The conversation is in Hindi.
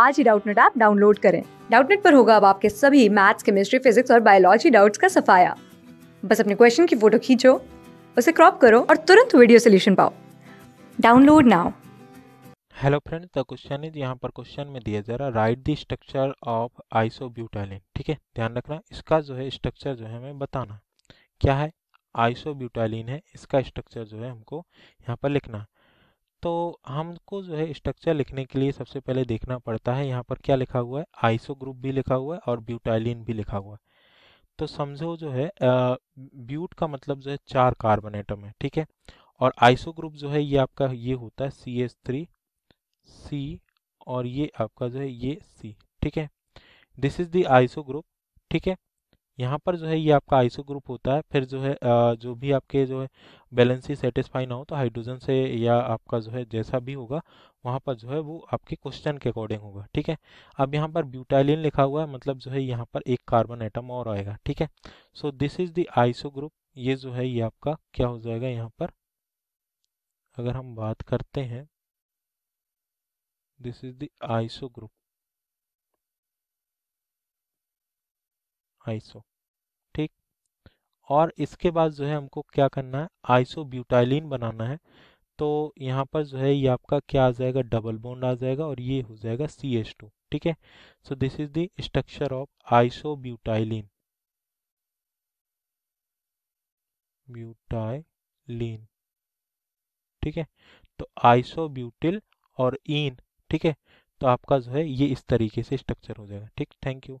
आज ही डाउटनेट ऐप डाउनलोड करें डाउटनेट पर होगा अब आपके सभी मैथ्स केमिस्ट्री फिजिक्स और बायोलॉजी डाउट्स का सफाया बस अपने क्वेश्चन की फोटो खींचो उसे क्रॉप करो और तुरंत वीडियो सोल्यूशन पाओ download now hello friends the question is यहाँ पर क्वेश्चन में दिया जा रहा write the structure of isobutylene ठीक है ध्यान रखना इसका जो है स्ट्रक्चर जो है हमें बताना क्या है आइसोब्यूटाइलिन है इसका स्ट्रक्चर जो है हमको यहाँ पर लिखना है तो हमको जो है स्ट्रक्चर लिखने के लिए सबसे पहले देखना पड़ता है यहाँ पर क्या लिखा हुआ है आइसो ग्रुप भी लिखा हुआ है और ब्यूटाइलिन भी लिखा हुआ है तो समझो जो है ब्यूट का मतलब जो है चार कार्बन एटम है ठीक है और आइसो ग्रुप जो है ये आपका ये होता है सी एस थ्री सी और ये आपका जो है ये सी ठीक है this is the iso group ठीक है यहाँ पर जो है ये आपका आइसो ग्रुप होता है फिर जो है जो भी आपके जो है बैलेंसी सेटिस्फाई ना हो तो हाइड्रोजन से या आपका जो है जैसा भी होगा वहाँ पर जो है वो आपके क्वेश्चन के अकॉर्डिंग होगा ठीक है अब यहाँ पर ब्यूटाइलिन लिखा हुआ है मतलब जो है यहाँ पर एक कार्बन आइटम और आएगा ठीक है so this is the iso group ये जो है ये आपका क्या हो जाएगा यहाँ पर अगर हम बात करते हैं this is the iso group iso और इसके बाद जो है हमको क्या करना है आइसोब्यूटाइलिन बनाना है तो यहाँ पर जो है ये आपका क्या आ जाएगा डबल बॉन्ड आ जाएगा और ये हो जाएगा सी एच टू ठीक है so this is the structure of isobutylene butylene ठीक है तो आइसो ब्यूटिल और इन ठीक है तो आपका जो है ये इस तरीके से स्ट्रक्चर हो जाएगा ठीक थैंक यू